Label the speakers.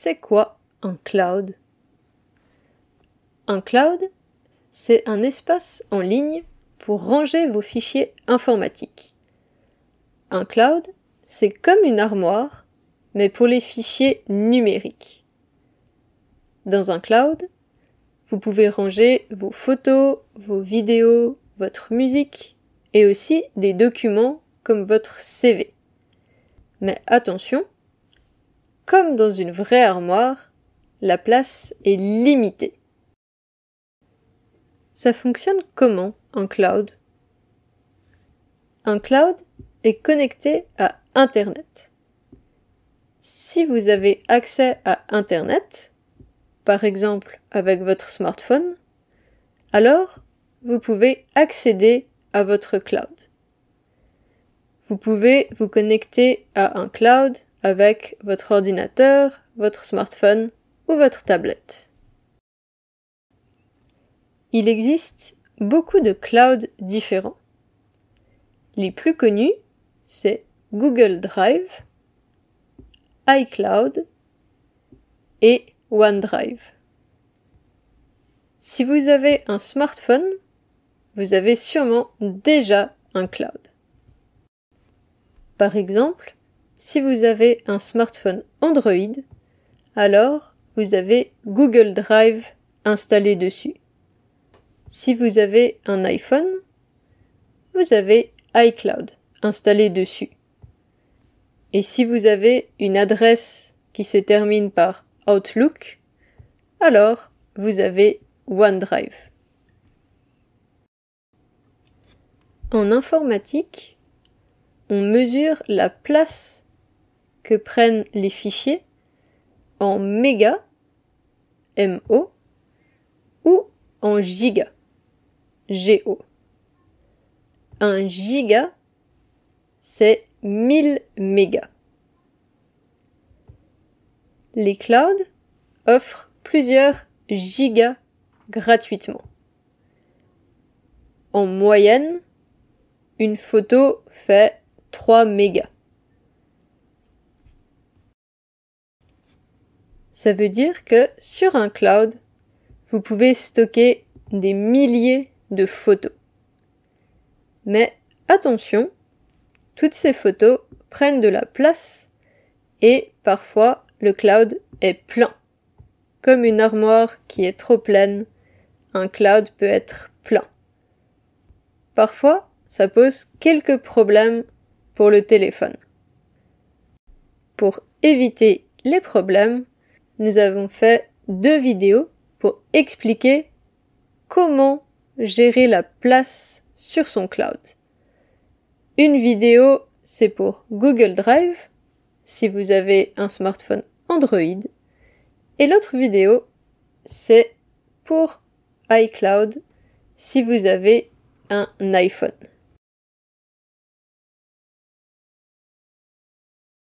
Speaker 1: C'est quoi un cloud Un cloud, c'est un espace en ligne pour ranger vos fichiers informatiques. Un cloud, c'est comme une armoire, mais pour les fichiers numériques. Dans un cloud, vous pouvez ranger vos photos, vos vidéos, votre musique et aussi des documents comme votre CV. Mais attention, comme dans une vraie armoire, la place est limitée. Ça fonctionne comment en cloud Un cloud est connecté à Internet. Si vous avez accès à Internet, par exemple avec votre smartphone, alors vous pouvez accéder à votre cloud. Vous pouvez vous connecter à un cloud avec votre ordinateur, votre smartphone ou votre tablette. Il existe beaucoup de clouds différents. Les plus connus, c'est Google Drive, iCloud et OneDrive. Si vous avez un smartphone, vous avez sûrement déjà un cloud. Par exemple, si vous avez un smartphone Android, alors vous avez Google Drive installé dessus. Si vous avez un iPhone, vous avez iCloud installé dessus. Et si vous avez une adresse qui se termine par Outlook, alors vous avez OneDrive. En informatique, on mesure la place que prennent les fichiers en méga, MO, ou en giga, GO. Un giga, c'est 1000 mégas. Les clouds offrent plusieurs gigas gratuitement. En moyenne, une photo fait 3 mégas. Ça veut dire que sur un cloud, vous pouvez stocker des milliers de photos. Mais attention, toutes ces photos prennent de la place et parfois le cloud est plein. Comme une armoire qui est trop pleine, un cloud peut être plein. Parfois, ça pose quelques problèmes pour le téléphone. Pour éviter les problèmes, nous avons fait deux vidéos pour expliquer comment gérer la place sur son cloud. Une vidéo, c'est pour Google Drive, si vous avez un smartphone Android, et l'autre vidéo, c'est pour iCloud, si vous avez un iPhone.